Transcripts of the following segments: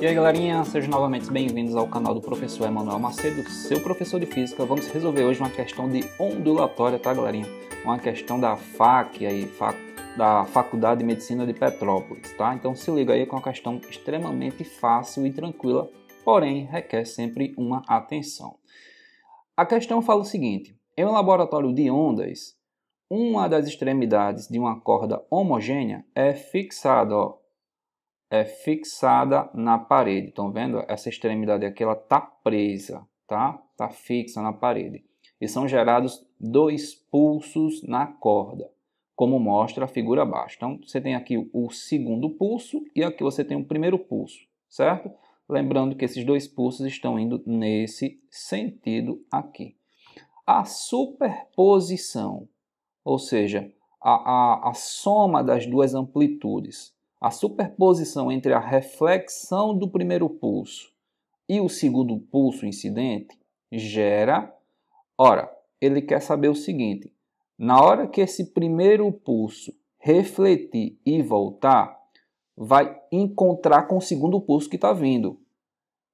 E aí galerinha, sejam novamente bem-vindos ao canal do professor Emanuel Macedo, seu professor de física. Vamos resolver hoje uma questão de ondulatória, tá galerinha? Uma questão da FAC, aí, fac, da Faculdade de Medicina de Petrópolis, tá? Então se liga aí com é uma questão extremamente fácil e tranquila, porém requer sempre uma atenção. A questão fala o seguinte, em um laboratório de ondas, uma das extremidades de uma corda homogênea é fixada, ó, é fixada na parede. Estão vendo? Essa extremidade aqui ela está presa, tá? Está fixa na parede. E são gerados dois pulsos na corda, como mostra a figura abaixo. Então, você tem aqui o segundo pulso e aqui você tem o primeiro pulso, certo? Lembrando que esses dois pulsos estão indo nesse sentido aqui. A superposição, ou seja, a, a, a soma das duas amplitudes, a superposição entre a reflexão do primeiro pulso e o segundo pulso incidente gera. Ora, ele quer saber o seguinte: na hora que esse primeiro pulso refletir e voltar, vai encontrar com o segundo pulso que está vindo.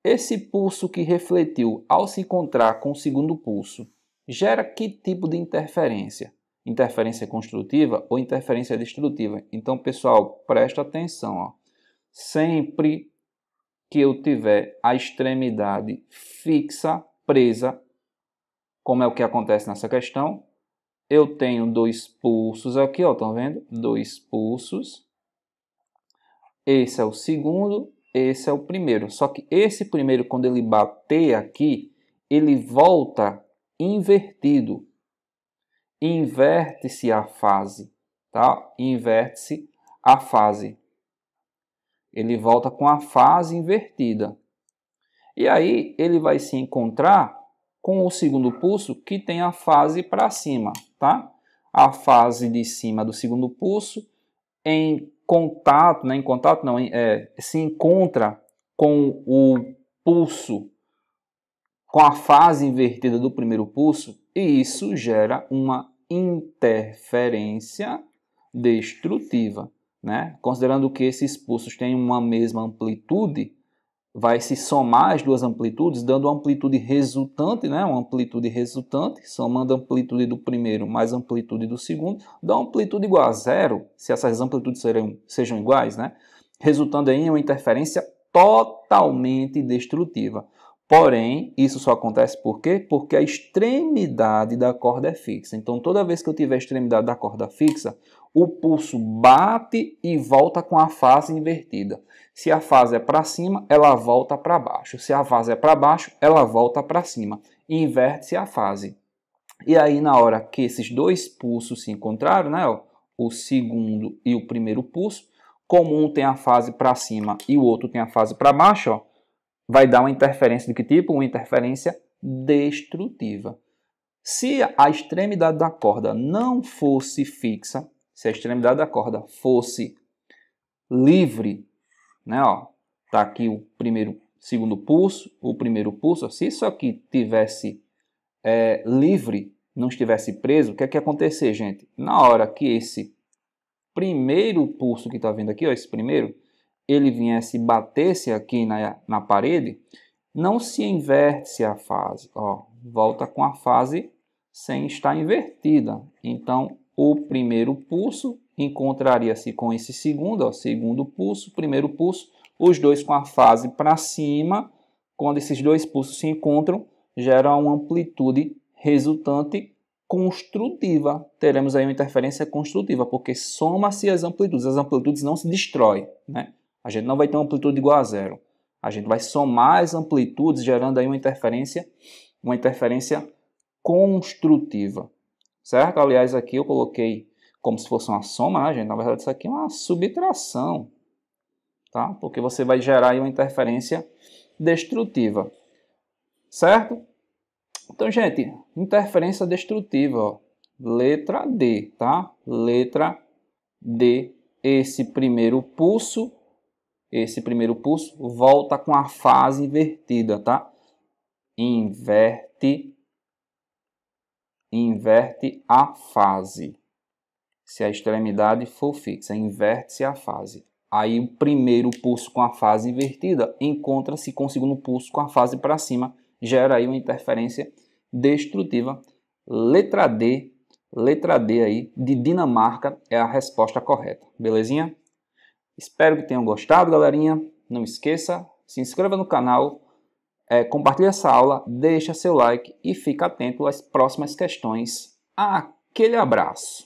Esse pulso que refletiu ao se encontrar com o segundo pulso gera que tipo de interferência? interferência construtiva ou interferência destrutiva. Então, pessoal, presta atenção. Ó. Sempre que eu tiver a extremidade fixa, presa, como é o que acontece nessa questão, eu tenho dois pulsos aqui, ó, estão vendo? Dois pulsos. Esse é o segundo, esse é o primeiro. Só que esse primeiro, quando ele bater aqui, ele volta invertido inverte-se a fase, tá? Inverte-se a fase. Ele volta com a fase invertida. E aí ele vai se encontrar com o segundo pulso que tem a fase para cima, tá? A fase de cima do segundo pulso em contato, né? Em contato não, é, se encontra com o pulso com a fase invertida do primeiro pulso, e isso gera uma interferência destrutiva. Né? Considerando que esses pulsos têm uma mesma amplitude, vai se somar as duas amplitudes, dando uma amplitude resultante, né? uma amplitude resultante, somando a amplitude do primeiro mais a amplitude do segundo, dá uma amplitude igual a zero, se essas amplitudes serão, sejam iguais, né? resultando em uma interferência totalmente destrutiva. Porém, isso só acontece por quê? Porque a extremidade da corda é fixa. Então, toda vez que eu tiver a extremidade da corda fixa, o pulso bate e volta com a fase invertida. Se a fase é para cima, ela volta para baixo. Se a fase é para baixo, ela volta para cima. Inverte-se a fase. E aí, na hora que esses dois pulsos se encontraram, né, ó, o segundo e o primeiro pulso, como um tem a fase para cima e o outro tem a fase para baixo, ó, vai dar uma interferência de que tipo? Uma interferência destrutiva. Se a extremidade da corda não fosse fixa, se a extremidade da corda fosse livre, né, ó, tá aqui o primeiro, segundo pulso, o primeiro pulso, se isso aqui tivesse é, livre, não estivesse preso, o que é que ia acontecer, gente? Na hora que esse primeiro pulso que está vindo aqui, ó, esse primeiro, ele viesse e batesse aqui na, na parede, não se inverte a fase. Ó, volta com a fase sem estar invertida. Então, o primeiro pulso encontraria-se com esse segundo, ó, segundo pulso, primeiro pulso, os dois com a fase para cima. Quando esses dois pulsos se encontram, gera uma amplitude resultante construtiva. Teremos aí uma interferência construtiva, porque soma-se as amplitudes. As amplitudes não se destrói, né? A gente não vai ter uma amplitude igual a zero. A gente vai somar as amplitudes, gerando aí uma interferência, uma interferência construtiva. Certo? Aliás, aqui eu coloquei como se fosse uma soma, né, gente? Na verdade, isso aqui é uma subtração, tá? Porque você vai gerar aí uma interferência destrutiva. Certo? Então, gente, interferência destrutiva, ó. letra D, tá? Letra D. Esse primeiro pulso esse primeiro pulso, volta com a fase invertida, tá? Inverte, inverte a fase. Se a extremidade for fixa, inverte-se a fase. Aí o primeiro pulso com a fase invertida encontra-se com o segundo pulso com a fase para cima, gera aí uma interferência destrutiva. Letra D, letra D aí de Dinamarca é a resposta correta. Belezinha? Espero que tenham gostado, galerinha. Não esqueça, se inscreva no canal, é, compartilhe essa aula, deixa seu like e fica atento às próximas questões. Aquele abraço!